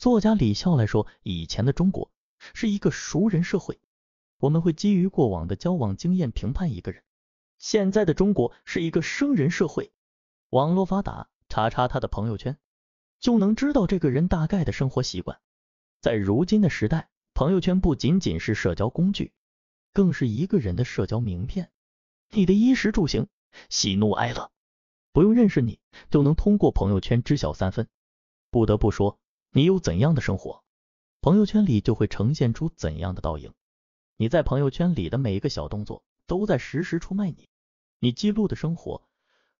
作家李笑来说：“以前的中国是一个熟人社会，我们会基于过往的交往经验评判一个人。现在的中国是一个生人社会，网络发达，查查他的朋友圈，就能知道这个人大概的生活习惯。在如今的时代，朋友圈不仅仅是社交工具，更是一个人的社交名片。你的衣食住行、喜怒哀乐，不用认识你，就能通过朋友圈知晓三分。不得不说。”你有怎样的生活，朋友圈里就会呈现出怎样的倒影。你在朋友圈里的每一个小动作，都在实时出卖你。你记录的生活，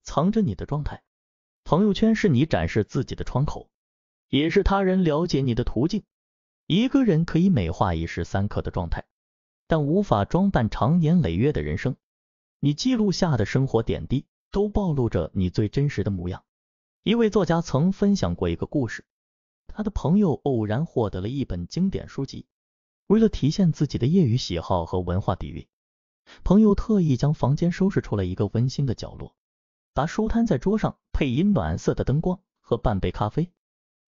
藏着你的状态。朋友圈是你展示自己的窗口，也是他人了解你的途径。一个人可以美化一时三刻的状态，但无法装扮长年累月的人生。你记录下的生活点滴，都暴露着你最真实的模样。一位作家曾分享过一个故事。他的朋友偶然获得了一本经典书籍，为了体现自己的业余喜好和文化底蕴，朋友特意将房间收拾出了一个温馨的角落，把书摊在桌上，配以暖色的灯光和半杯咖啡。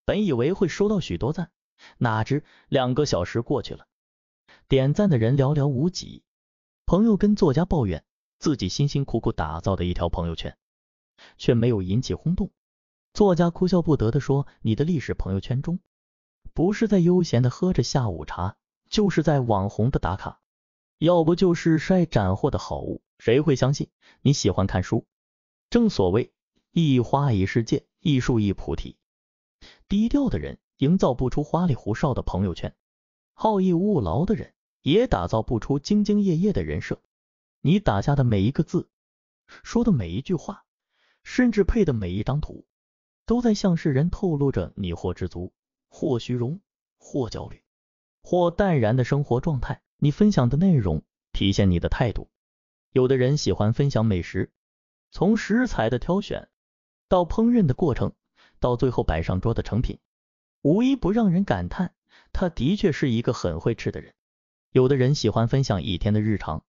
本以为会收到许多赞，哪知两个小时过去了，点赞的人寥寥无几。朋友跟作家抱怨，自己辛辛苦苦打造的一条朋友圈，却没有引起轰动。作家哭笑不得的说：“你的历史朋友圈中，不是在悠闲的喝着下午茶，就是在网红的打卡，要不就是晒斩获的好物。谁会相信你喜欢看书？正所谓一花一世界，一树一菩提。低调的人营造不出花里胡哨的朋友圈，好逸恶劳的人也打造不出兢兢业业的人设。你打下的每一个字，说的每一句话，甚至配的每一张图。”都在向世人透露着你或知足，或虚荣，或焦虑，或淡然的生活状态。你分享的内容体现你的态度。有的人喜欢分享美食，从食材的挑选到烹饪的过程，到最后摆上桌的成品，无一不让人感叹，他的确是一个很会吃的人。有的人喜欢分享一天的日常，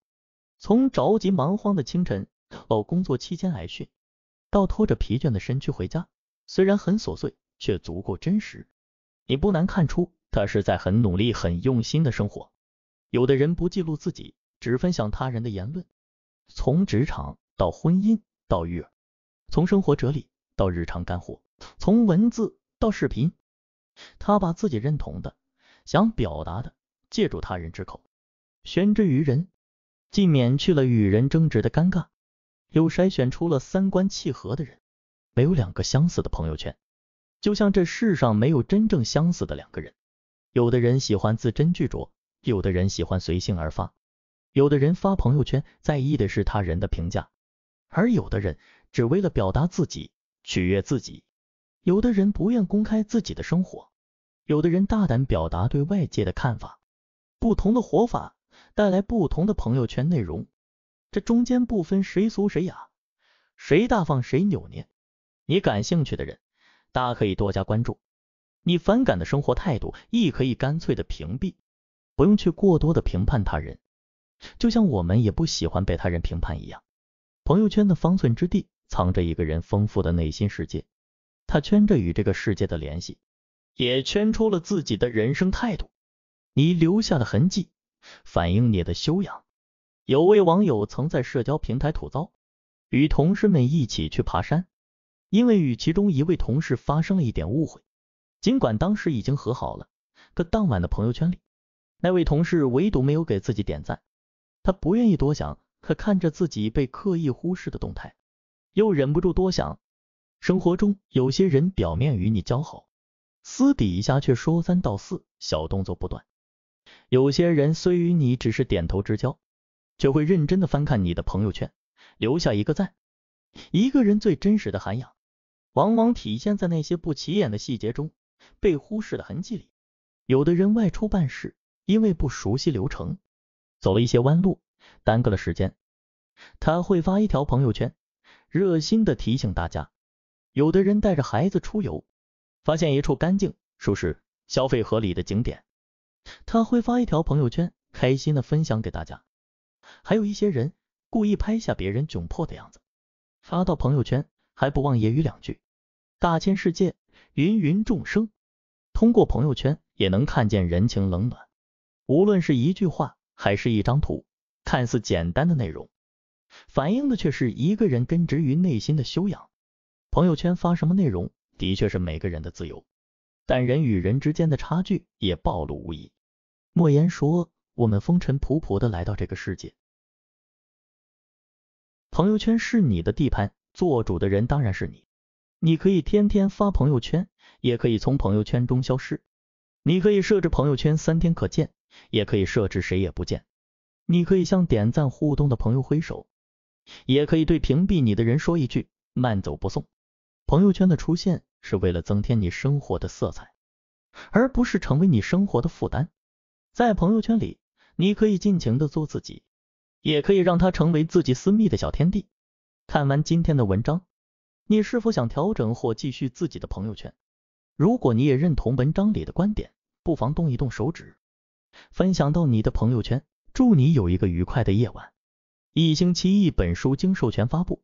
从着急忙慌的清晨，哦工作期间挨训，到拖着疲倦的身躯回家。虽然很琐碎，却足够真实。你不难看出，他是在很努力、很用心的生活。有的人不记录自己，只分享他人的言论。从职场到婚姻，到育儿，从生活哲理到日常干货，从文字到视频，他把自己认同的、想表达的，借助他人之口宣之于人，既免去了与人争执的尴尬，又筛选出了三观契合的人。没有两个相似的朋友圈，就像这世上没有真正相似的两个人。有的人喜欢字斟句酌，有的人喜欢随性而发，有的人发朋友圈在意的是他人的评价，而有的人只为了表达自己，取悦自己。有的人不愿公开自己的生活，有的人大胆表达对外界的看法。不同的活法带来不同的朋友圈内容，这中间不分谁俗谁雅，谁大方谁扭捏。你感兴趣的人，大可以多加关注；你反感的生活态度，亦可以干脆的屏蔽，不用去过多的评判他人。就像我们也不喜欢被他人评判一样。朋友圈的方寸之地，藏着一个人丰富的内心世界，他圈着与这个世界的联系，也圈出了自己的人生态度。你留下的痕迹，反映你的修养。有位网友曾在社交平台吐槽，与同事们一起去爬山。因为与其中一位同事发生了一点误会，尽管当时已经和好了，可当晚的朋友圈里，那位同事唯独没有给自己点赞。他不愿意多想，可看着自己被刻意忽视的动态，又忍不住多想。生活中有些人表面与你交好，私底下却说三道四，小动作不断；有些人虽与你只是点头之交，却会认真的翻看你的朋友圈，留下一个赞。一个人最真实的涵养。往往体现在那些不起眼的细节中，被忽视的痕迹里。有的人外出办事，因为不熟悉流程，走了一些弯路，耽搁了时间，他会发一条朋友圈，热心的提醒大家。有的人带着孩子出游，发现一处干净、舒适、消费合理的景点，他会发一条朋友圈，开心的分享给大家。还有一些人故意拍下别人窘迫的样子，发到朋友圈，还不忘揶揄两句。大千世界，芸芸众生，通过朋友圈也能看见人情冷暖。无论是一句话，还是一张图，看似简单的内容，反映的却是一个人根植于内心的修养。朋友圈发什么内容，的确是每个人的自由，但人与人之间的差距也暴露无遗。莫言说：“我们风尘仆仆的来到这个世界，朋友圈是你的地盘，做主的人当然是你。”你可以天天发朋友圈，也可以从朋友圈中消失。你可以设置朋友圈三天可见，也可以设置谁也不见。你可以向点赞互动的朋友挥手，也可以对屏蔽你的人说一句慢走不送。朋友圈的出现是为了增添你生活的色彩，而不是成为你生活的负担。在朋友圈里，你可以尽情的做自己，也可以让它成为自己私密的小天地。看完今天的文章。你是否想调整或继续自己的朋友圈？如果你也认同文章里的观点，不妨动一动手指，分享到你的朋友圈。祝你有一个愉快的夜晚！一星期一本书，经授权发布。